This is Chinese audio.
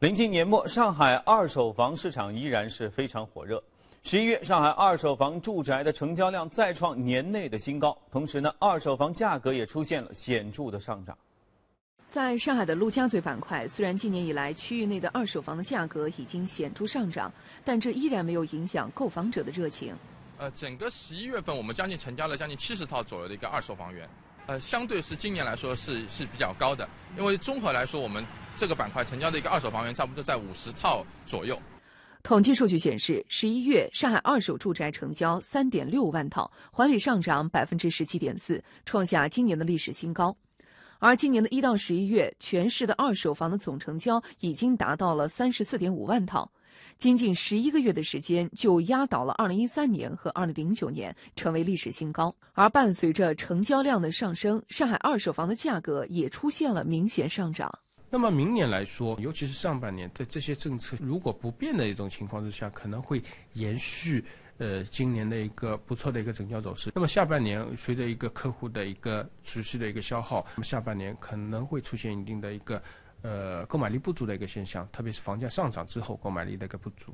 临近年末，上海二手房市场依然是非常火热。十一月，上海二手房住宅的成交量再创年内的新高，同时呢，二手房价格也出现了显著的上涨。在上海的陆家嘴板块，虽然今年以来区域内的二手房的价格已经显著上涨，但这依然没有影响购房者的热情。呃，整个十一月份，我们将近成交了将近七十套左右的一个二手房源。呃，相对是今年来说是是比较高的，因为综合来说，我们这个板块成交的一个二手房源差不多在五十套左右。统计数据显示，十一月上海二手住宅成交三点六万套，环比上涨百分之十七点四，创下今年的历史新高。而今年的一到十一月，全市的二手房的总成交已经达到了三十四点五万套。仅仅十一个月的时间，就压倒了二零一三年和二零零九年，成为历史新高。而伴随着成交量的上升，上海二手房的价格也出现了明显上涨。那么明年来说，尤其是上半年，在这些政策如果不变的一种情况之下，可能会延续呃今年的一个不错的一个成交走势。那么下半年，随着一个客户的一个持续的一个消耗，那么下半年可能会出现一定的一个。呃，购买力不足的一个现象，特别是房价上涨之后，购买力的一个不足。